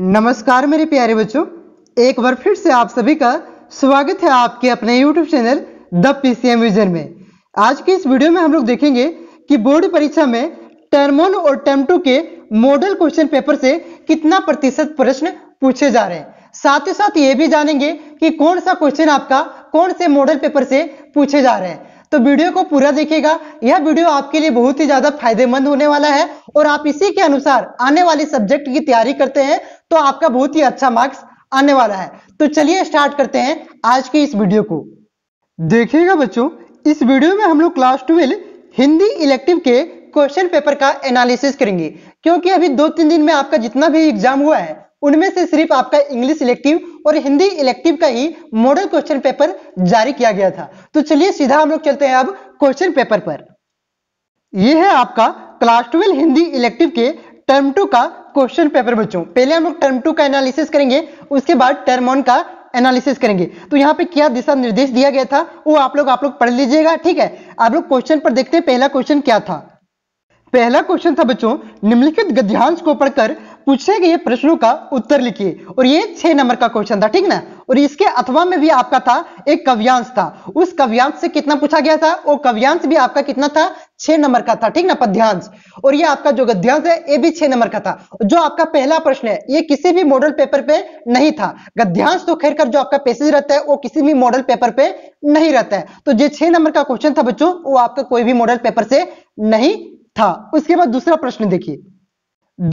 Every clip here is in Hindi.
नमस्कार मेरे प्यारे बच्चों एक बार फिर से आप सभी का स्वागत है आपके अपने YouTube channel the PCM vision में आज के इस वीडियो में हम लोग देखेंगे कि बोर्ड परीक्षा में टर्म वन और टर्म टू के मॉडल क्वेश्चन पेपर से कितना प्रतिशत प्रश्न पूछे जा रहे हैं साथ ही साथ ये भी जानेंगे कि कौन सा क्वेश्चन आपका कौन से मॉडल पेपर से पूछे जा रहे हैं तो वीडियो को पूरा देखिएगा यह वीडियो आपके लिए बहुत ही ज्यादा फायदेमंद होने वाला है और आप इसी के अनुसार आने वाले सब्जेक्ट की तैयारी करते हैं तो आपका बहुत ही अच्छा मार्क्स आने वाला है तो चलिए स्टार्ट करते हैं आज की इस वीडियो को देखिएगा बच्चों इस वीडियो में हम लोग क्लास ट्वेल्व हिंदी इलेक्टिव के क्वेश्चन पेपर का एनालिसिस करेंगे क्योंकि अभी दो तीन दिन में आपका जितना भी एग्जाम हुआ है उनमें से सिर्फ आपका इंग्लिश इलेक्टिव और हिंदी इलेक्टिव का ही मॉडल क्वेश्चन पेपर जारी किया गया था तो चलिए सीधा हम लोग चलते हैं अब क्वेश्चन पेपर पर यह है आपका क्लास ट्वेल्व हिंदी इलेक्टिव के टर्म टू का क्वेश्चन पेपर बच्चों पहले हम लोग टर्म टू का एनालिसिस करेंगे उसके बाद टर्म वन का एनालिसिस करेंगे तो यहाँ पे क्या दिशा निर्देश दिया गया था वो आप लोग आप लोग पढ़ लीजिएगा ठीक है आप लोग क्वेश्चन पर देखते हैं पहला क्वेश्चन क्या था पहला क्वेश्चन था बच्चों निम्नलिखित गद्यांश को पढ़कर पूछे गए प्रश्नों का उत्तर लिखिए और ये छह नंबर का क्वेश्चन था ठीक ना और इसके अथवा में भी आपका था एक कव्यांश था उस कव्यांश से कितना पूछा गया था वो कव्यांश भी आपका कितना था छह नंबर का था ठीक ना पद्यांश और ये आपका जो गद्यांश है ये भी छह नंबर का था जो आपका पहला प्रश्न है ये किसी भी मॉडल पेपर पे नहीं था गद्यांश तो खैर कर जो आपका पैसेज रहता है वो किसी भी मॉडल पेपर पे नहीं रहता है तो जो छह नंबर का क्वेश्चन था बच्चों वो आपका कोई भी मॉडल पेपर से नहीं था उसके बाद दूसरा प्रश्न देखिए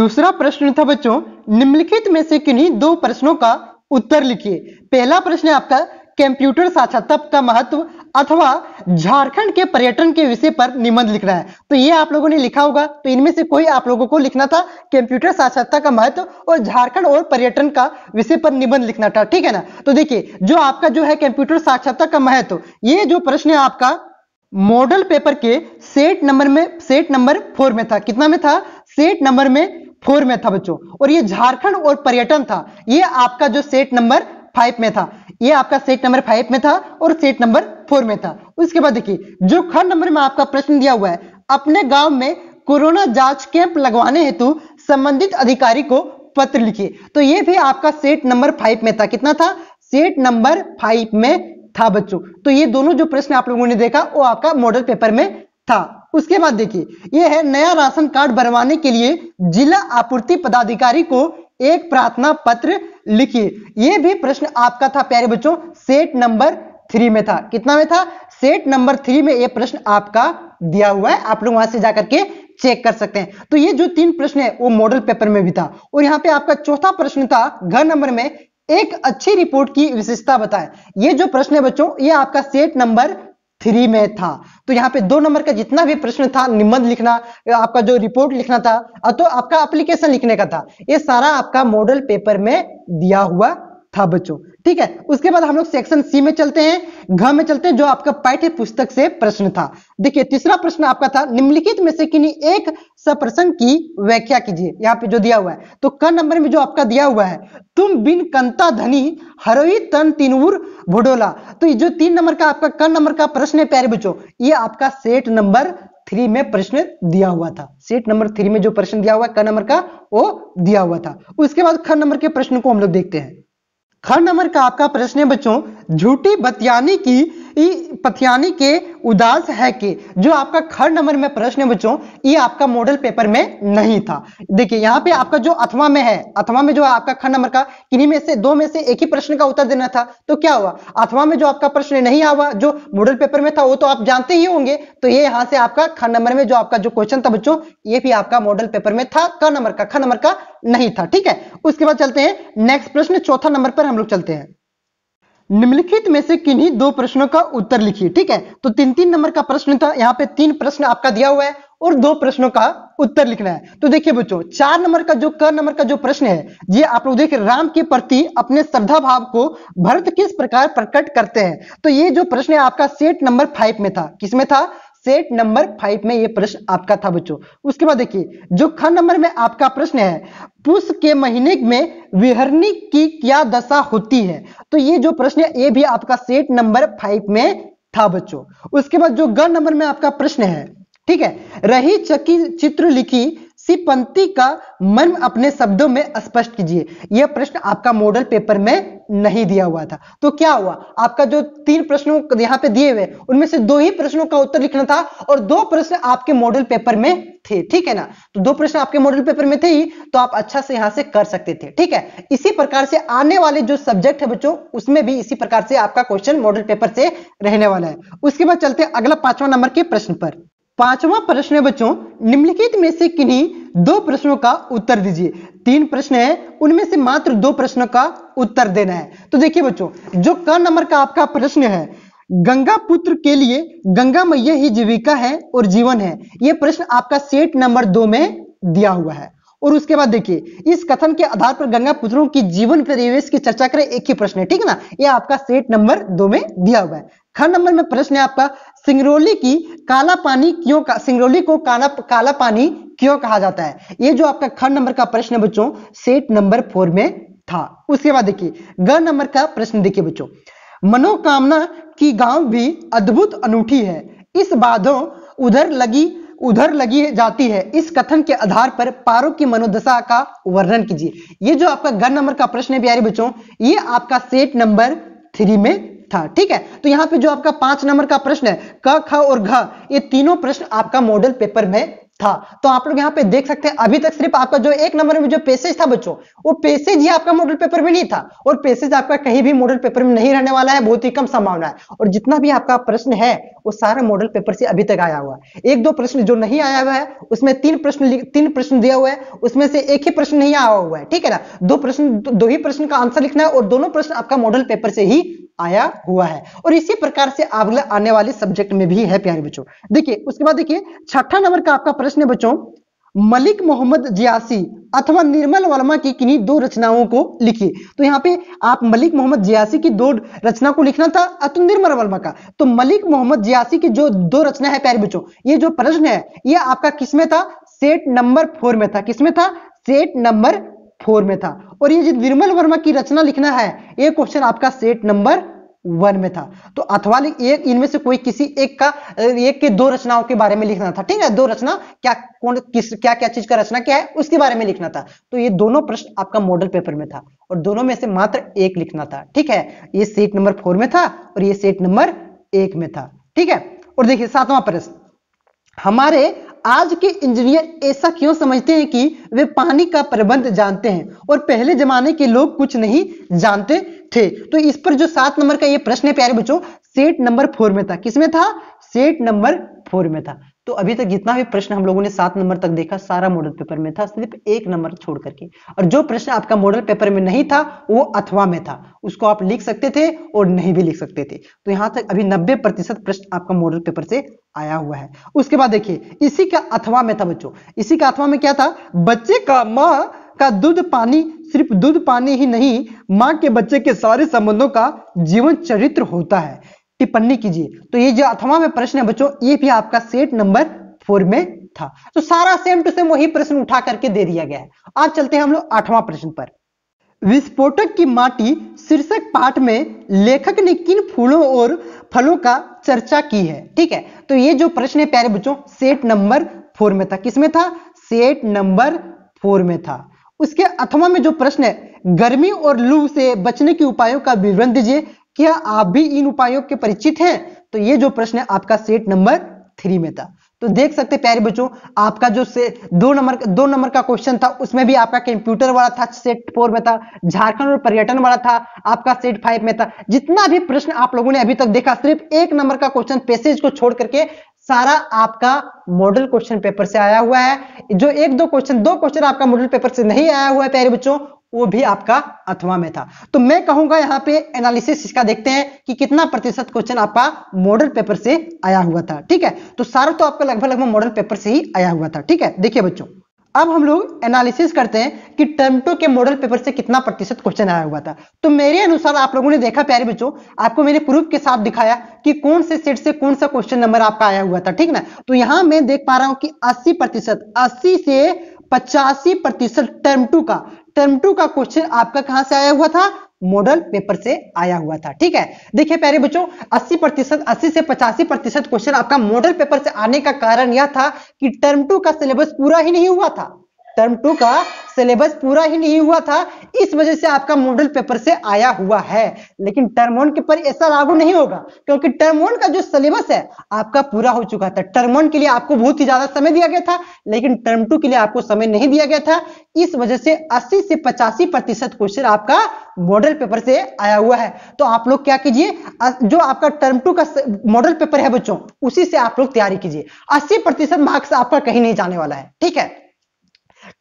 दूसरा प्रश्न था बच्चों निम्नलिखित में से किन्हीं दो प्रश्नों का उत्तर लिखिए पहला प्रश्न है आपका कंप्यूटर साक्षरता का महत्व अथवा झारखंड के पर्यटन के विषय पर निबंध लिखना है तो ये आप लोगों ने लिखा होगा तो इनमें से कोई आप लोगों को लिखना था कंप्यूटर साक्षरता का महत्व और झारखंड और पर्यटन का विषय पर निबंध लिखना था ठीक है ना तो देखिए जो आपका जो है कंप्यूटर साक्षरता का महत्व ये जो प्रश्न है आपका मॉडल पेपर के सेट नंबर में सेट नंबर फोर में था कितना में था सेट नंबर में फोर में था बच्चों और ये झारखंड और पर्यटन था ये आपका जो सेट नंबर फाइव में था ये आपका सेट नंबर फाइव में था और सेट नंबर फोर में था उसके बाद देखिए जो खंड नंबर में आपका प्रश्न दिया हुआ है अपने गांव में कोरोना जांच कैंप लगवाने हेतु संबंधित अधिकारी को पत्र लिखिए तो ये भी आपका सेट नंबर फाइव में था कितना था सेट नंबर फाइव में था बच्चों तो ये दोनों जो प्रश्न आप लोगों ने देखा वो आपका मॉडल पेपर में था उसके बाद देखिए यह है नया राशन कार्ड बनवाने के लिए जिला आपूर्ति पदाधिकारी को एक प्रार्थना पत्र लिखिए ये भी प्रश्न आपका था प्यारे बच्चों सेट नंबर थ्री में था कितना में था सेट नंबर थ्री में ये प्रश्न आपका दिया हुआ है आप लोग वहां से जाकर के चेक कर सकते हैं तो ये जो तीन प्रश्न है वो मॉडल पेपर में भी था और यहाँ पे आपका चौथा प्रश्न था घर नंबर में एक अच्छी रिपोर्ट की विशेषता बताएं ये जो प्रश्न है बच्चों ये आपका सेट नंबर थ्री में था तो यहाँ पे दो नंबर का जितना भी प्रश्न था निबंध लिखना आपका जो रिपोर्ट लिखना था तो आपका एप्लीकेशन लिखने का था ये सारा आपका मॉडल पेपर में दिया हुआ था बच्चों ठीक है उसके बाद हम लोग सेक्शन सी में चलते हैं घ में चलते हैं जो आपका पाठ्य पुस्तक से प्रश्न था देखिए तीसरा प्रश्न आपका था निम्नलिखित में से किन्हीं एक सप्रसंग की व्याख्या कीजिए यहाँ पे जो दिया हुआ है तो क नंबर में जो आपका दिया हुआ है तुम बिन कंता धनी हरोई तन तिनूर भुडोला तो ये जो तीन नंबर का आपका क नंबर का प्रश्न है प्यारे बच्चों ये आपका सेट नंबर थ्री में प्रश्न दिया हुआ था सेट नंबर थ्री में जो प्रश्न दिया हुआ है क नंबर का वो दिया हुआ था उसके बाद ख नंबर के प्रश्न को हम लोग देखते हैं ख नंबर का आपका प्रश्न है बच्चों झूठी बतियानी की पथियानी के उदास है कि जो आपका खर नंबर में प्रश्न है बच्चों ये आपका मॉडल पेपर में नहीं था देखिए यहाँ पे आपका जो अथवा में है अथवा में जो है आपका खर नंबर का किन्हीं में से दो में से एक ही प्रश्न का उत्तर देना था तो क्या हुआ अथवा में जो आपका प्रश्न नहीं आवा जो मॉडल पेपर में था वो तो आप जानते ही होंगे तो ये यहाँ से आपका ख नंबर में जो आपका जो क्वेश्चन था बच्चों ये भी आपका मॉडल पेपर में था क नंबर का ख नंबर का नहीं था ठीक है उसके बाद चलते हैं नेक्स्ट प्रश्न चौथा नंबर पर हम लोग चलते हैं निम्नलिखित में से किन्हीं दो प्रश्नों का उत्तर लिखिए ठीक है तो तीन तीन नंबर का प्रश्न था यहाँ पे तीन प्रश्न आपका दिया हुआ है और दो प्रश्नों का उत्तर लिखना है तो देखिए बच्चों चार नंबर का जो क नंबर का जो प्रश्न है ये आप लोग देखिए राम के प्रति अपने श्रद्धा भाव को भरत किस प्रकार प्रकट करते हैं तो ये जो प्रश्न है आपका सेट नंबर फाइव में था किसमें था सेट नंबर फाइव में ये प्रश्न आपका था बच्चों उसके बाद देखिए जो ख नंबर में आपका प्रश्न है पुष के महीने में विहरनी की क्या दशा होती है तो ये जो प्रश्न है ये भी आपका सेट नंबर फाइव में था बच्चों उसके बाद जो ग नंबर में आपका प्रश्न है ठीक है रही चकी चित्र लिखी सी पंक्ति का मन अपने शब्दों में स्पष्ट कीजिए यह प्रश्न आपका मॉडल पेपर में नहीं दिया हुआ था तो क्या हुआ आपका जो तीन प्रश्नों यहां पे दिए हुए उनमें से दो ही प्रश्नों का उत्तर लिखना था और दो प्रश्न आपके मॉडल पेपर में थे ठीक है ना तो दो प्रश्न आपके मॉडल पेपर में थे ही तो आप अच्छा से यहां से कर सकते थे ठीक है इसी प्रकार से आने वाले जो सब्जेक्ट है बच्चों उसमें भी इसी प्रकार से आपका क्वेश्चन मॉडल पेपर से रहने वाला है उसके बाद चलते अगला पांचवा नंबर के प्रश्न पर पांचवा प्रश्न है बच्चों निम्नलिखित में से किन्हीं दो प्रश्नों का उत्तर दीजिए तीन प्रश्न है उनमें से मात्र दो प्रश्नों का उत्तर देना है तो देखिए बच्चों जो क नंबर का आपका प्रश्न है गंगा पुत्र के लिए गंगा मैया ही जीविका है और जीवन है यह प्रश्न आपका सेट नंबर दो में दिया हुआ है और उसके बाद देखिए इस कथन के आधार पर गंगा पुत्रों की जीवन परिवेश की चर्चा करें एक ही प्रश्न है ठीक है ना यह आपका सेट नंबर दो में दिया हुआ है खंड नंबर में प्रश्न है आपका सिंगरौली की काला पानी क्यों का, सिंगरौली को काला काला पानी क्यों कहा जाता है ये जो आपका खंड नंबर का प्रश्न है बच्चों सेट नंबर फोर में था उसके बाद देखिए ग नंबर का प्रश्न देखिए बच्चों मनोकामना की गांव भी अद्भुत अनूठी है इस बाधों उधर लगी उधर लगी जाती है इस कथन के आधार पर पारो की मनोदशा का वर्णन कीजिए ये जो आपका घर नंबर का प्रश्न है प्यारे बच्चों ये आपका सेट नंबर थ्री में था ठीक है तो यहां पे जो आपका पांच नंबर का प्रश्न है क ख और घ ये तीनों प्रश्न आपका मॉडल पेपर में था तो आप लोग यहाँ पे देख सकते हैं अभी तक सिर्फ आपका जो एक नंबर में जो पैसेज था बच्चों वो पैसेज ही आपका मॉडल पेपर में नहीं था और पैसेज आपका कहीं भी मॉडल पेपर में नहीं रहने वाला है बहुत ही कम संभावना है और जितना भी आपका प्रश्न है वो सारा मॉडल पेपर से अभी तक आया हुआ है एक दो प्रश्न जो नहीं आया हुआ है उसमें तीन प्रश्न तीन प्रश्न दिया हुआ है उसमें से एक ही प्रश्न नहीं आया हुआ है ठीक है ना दो प्रश्न दो ही प्रश्न का आंसर लिखना है और दोनों प्रश्न आपका मॉडल पेपर से ही आया हुआ है और इसी प्रकार से अगले आने वाले सब्जेक्ट में भी है प्यारे बच्चों देखिए उसके बाद देखिए छठा नंबर का आपका प्रश्न है बच्चों मलिक मोहम्मद जियासी अथवा निर्मल वर्मा की किन्हीं दो रचनाओं को लिखिए तो यहाँ पे आप मलिक मोहम्मद जियासी की दो रचना को लिखना था अतुल निर्मल वर्मा का तो मलिक मोहम्मद जियासी की जो दो रचना है प्यारे बच्चों ये जो प्रश्न है ये आपका किसमें था सेट नंबर फोर में था किसमें था सेट नंबर फोर में था और ये जो निर्मल वर्मा की रचना लिखना है ये क्वेश्चन आपका सेट नंबर वन में था तो अथवा एक इनमें से कोई किसी एक का एक के दो रचनाओं के बारे में लिखना था ठीक है दो रचना क्या कौन किस क्या क्या चीज का रचना क्या है उसके बारे में लिखना था तो ये दोनों प्रश्न आपका मॉडल पेपर में था और दोनों में से मात्र एक लिखना था ठीक है ये सेट नंबर फोर में था और ये सेट नंबर एक में था ठीक है और देखिए सातवां प्रश्न हमारे आज के इंजीनियर ऐसा क्यों समझते हैं कि वे पानी का प्रबंध जानते हैं और पहले जमाने के लोग कुछ नहीं जानते थे तो इस पर जो सात नंबर का ये प्रश्न है प्यारे बच्चों सेट नंबर फोर में था किसमें था सेट नंबर फोर में था तो अभी तक जितना भी प्रश्न हम लोगों ने सात नंबर तक देखा सारा मॉडल पेपर में था सिर्फ एक नंबर छोड़ करके और जो प्रश्न आपका मॉडल पेपर में नहीं था वो अथवा में था उसको आप लिख सकते थे और नहीं भी लिख सकते थे तो यहां तक अभी नब्बे प्रतिशत प्रश्न आपका मॉडल पेपर से आया हुआ है उसके बाद देखिए इसी का अथवा में था बच्चों इसी का अथवा में क्या था बच्चे का माँ का दूध पानी सिर्फ दूध पानी ही नहीं माँ के बच्चे के सारे संबंधों का जीवन चरित्र होता है टिप्पणी कीजिए तो ये जो अथवा में प्रश्न है बच्चों ये भी आपका सेट नंबर फोर में था तो सारा सेम टू सेम वही प्रश्न उठा करके दे दिया गया है आज चलते हैं हम लोग आठवां प्रश्न पर विस्फोटक की माटी शीर्षक पाठ में लेखक ने किन फूलों और फलों का चर्चा की है ठीक है तो ये जो प्रश्न है प्यारे बच्चों सेट नंबर फोर में था किसमें था सेट नंबर फोर में था उसके अथवा में जो प्रश्न है गर्मी और लू से बचने के उपायों का विवरण दीजिए क्या आप भी इन उपायों के परिचित हैं तो ये जो प्रश्न है आपका सेट नंबर थ्री में था तो देख सकते प्यारे बच्चों आपका जो से दो नंबर दो नंबर का क्वेश्चन था उसमें भी आपका कंप्यूटर वाला था सेट फोर में था झारखंड और पर्यटन वाला था आपका सेट फाइव में था जितना भी प्रश्न आप लोगों ने अभी तक देखा सिर्फ एक नंबर का क्वेश्चन पेसेज को छोड़ करके सारा आपका मॉडल क्वेश्चन पेपर से आया हुआ है जो एक दो क्वेश्चन दो क्वेश्चन आपका मॉडल पेपर से नहीं आया हुआ है प्यारे बच्चों वो भी आपका अथवा में था तो मैं कहूंगा यहाँ पे एनालिसिस इसका देखते हैं कि कितना प्रतिशत क्वेश्चन आपका मॉडल पेपर से आया हुआ था ठीक है तो सारा तो आपका लगभग लगभग मॉडल पेपर से ही आया हुआ था ठीक है देखिए बच्चों अब हम लोग एनालिसिस करते हैं कि टर्मटो के मॉडल पेपर से कितना प्रतिशत क्वेश्चन आया हुआ था तो मेरे अनुसार आप लोगों ने देखा प्यारे बच्चों आपको मैंने प्रूफ के साथ दिखाया कि कौन से सेट से कौन सा क्वेश्चन नंबर आपका आया हुआ था ठीक ना तो यहां मैं देख पा रहा हूं कि 80 प्रतिशत अस्सी से पचासी प्रतिशत टर्म टू का टर्म टू का क्वेश्चन आपका कहां से आया हुआ था मॉडल पेपर से आया हुआ था ठीक है देखिए प्यारे बच्चों 80 प्रतिशत अस्सी से पचासी प्रतिशत क्वेश्चन आपका मॉडल पेपर से आने का कारण यह था कि टर्म टू का सिलेबस पूरा ही नहीं हुआ था टर्म टू का सिलेबस पूरा ही नहीं हुआ था इस वजह से आपका मॉडल पेपर से आया हुआ है लेकिन टर्म वन के पर ऐसा लागू नहीं होगा क्योंकि टर्म वन का जो सिलेबस है आपका पूरा हो चुका था टर्म वन के लिए आपको बहुत ही ज्यादा समय दिया गया था लेकिन टर्म टू के लिए आपको समय नहीं दिया गया था इस वजह से अस्सी से पचासी प्रतिशत क्वेश्चन आपका मॉडल पेपर से आया हुआ है तो आप लोग क्या कीजिए जो आपका टर्म टू का मॉडल पेपर है बच्चों उसी से आप लोग तैयारी कीजिए अस्सी प्रतिशत मार्क्स आपका कहीं नहीं जाने वाला है ठीक है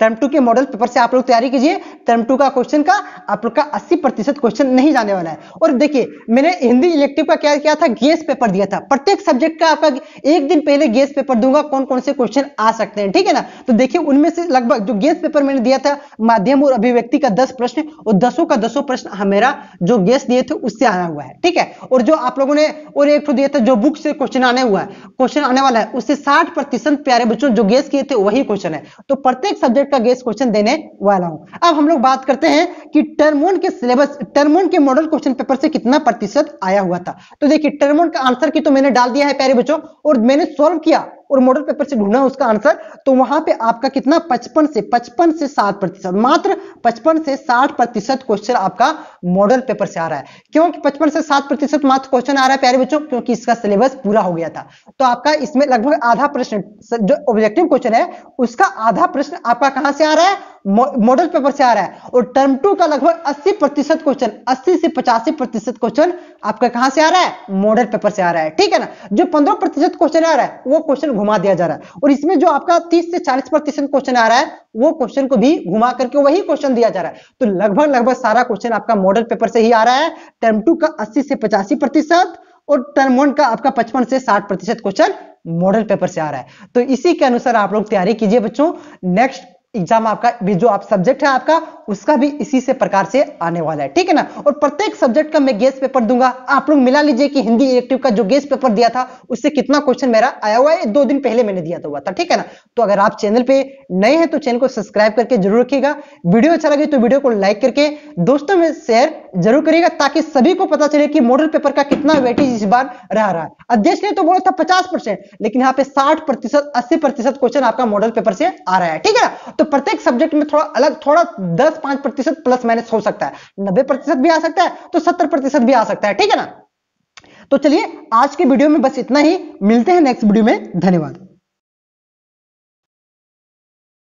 टर्म टू के मॉडल पेपर से आप लोग तैयारी कीजिए टर्म टू का क्वेश्चन का आप लोग का अस्सी प्रतिशत क्वेश्चन नहीं जाने वाला है और देखिए मैंने हिंदी इलेक्टिव का क्या किया था गेस पेपर दिया था प्रत्येक सब्जेक्ट का आपका एक दिन पहले गेस पेपर दूंगा कौन कौन से क्वेश्चन आ सकते हैं ठीक है ना तो देखिए उनमें से लगभग जो गेस पेपर मैंने दिया था माध्यम और अभिव्यक्ति का दस प्रश्न और दसों का दसों प्रश्न हमारा हाँ, जो गेस दिए थे उससे आया हुआ है ठीक है और जो आप लोगों ने और एक तो दिया था जो बुक से क्वेश्चन आने हुआ है क्वेश्चन आने वाला है उससे साठ प्रतिशत प्यारे बच्चों जो गेस किए थे वही क्वेश्चन है तो प्रत्येक सब्जेक्ट सब्जेक्ट का गेस्ट क्वेश्चन देने वाला हूं अब हम लोग बात करते हैं कि टर्मोन के सिलेबस टर्मोन के मॉडल क्वेश्चन पेपर से कितना प्रतिशत आया हुआ था तो देखिए टर्मोन का आंसर की तो मैंने डाल दिया है प्यारे बच्चों और मैंने सॉल्व किया और मॉडल पेपर से ढूंढना उसका आंसर तो वहां पे आपका कितना पचपन से 55 से सात प्रतिशत मात्र 55 से साठ प्रतिशत क्वेश्चन आपका मॉडल पेपर से आ रहा है क्योंकि पचपन से सात प्रतिशत मात्र क्वेश्चन आ रहा है प्यारे बच्चों क्योंकि इसका सिलेबस पूरा हो गया था तो आपका इसमें लगभग आधा प्रश्न जो ऑब्जेक्टिव क्वेश्चन है उसका आधा प्रश्न आपका कहां से आ रहा है मॉडल पेपर से आ रहा है और टर्म टू का लगभग 80 प्रतिशत क्वेश्चन 80 से पचासी प्रतिशत क्वेश्चन आपका कहां से आ रहा है मॉडल पेपर से आ रहा है ठीक है ना जो 15 प्रतिशत क्वेश्चन आ रहा है वो क्वेश्चन घुमा दिया जा रहा है और इसमें जो आपका 30 से 40 प्रतिशत क्वेश्चन आ रहा है वो क्वेश्चन को भी घुमा करके वही क्वेश्चन दिया जा रहा है तो लगभग लगभग सारा क्वेश्चन आपका मॉडल पेपर से ही आ रहा है टर्म टू का अस्सी से पचासी प्रतिशत और टर्म वन का आपका पचपन से साठ प्रतिशत क्वेश्चन मॉडल पेपर से आ रहा है तो इसी के अनुसार आप लोग तैयारी कीजिए बच्चों नेक्स्ट एग्जाम आपका जो आप सब्जेक्ट है आपका उसका भी इसी से प्रकार से आने वाला है ठीक है ना और प्रत्येक सब्जेक्ट का मैं गेस पेपर दूंगा आप लोग मिला लीजिए कि हिंदी इलेक्टिव का जो गेस्ट पेपर दिया था उससे कितना क्वेश्चन मेरा आया हुआ है दो दिन पहले मैंने दिया हुआ था ठीक है ना तो अगर आप चैनल पे नए हैं तो चैनल को सब्सक्राइब करके जरूर रखिएगा वीडियो अच्छा लगे तो वीडियो को लाइक करके दोस्तों में शेयर जरूर करिएगा ताकि सभी को पता चले कि मॉडल पेपर का कितना वेटेज इस बार रह रहा है अध्यक्ष ने तो बोला था पचास परसेंट लेकिन यहाँ पे साठ प्रतिशत अस्सी प्रतिशत क्वेश्चन आपका मॉडल पेपर से आ रहा है ठीक है तो प्रत्येक सब्जेक्ट में थोड़ा अलग थोड़ा दस प्लस पांच प्रतिशत प्लस माइनस हो सकता है नब्बे प्रतिशत भी आ सकता है तो सत्तर प्रतिशत भी आ सकता है ठीक है ना तो चलिए आज के वीडियो में बस इतना ही मिलते हैं नेक्स्ट वीडियो में धन्यवाद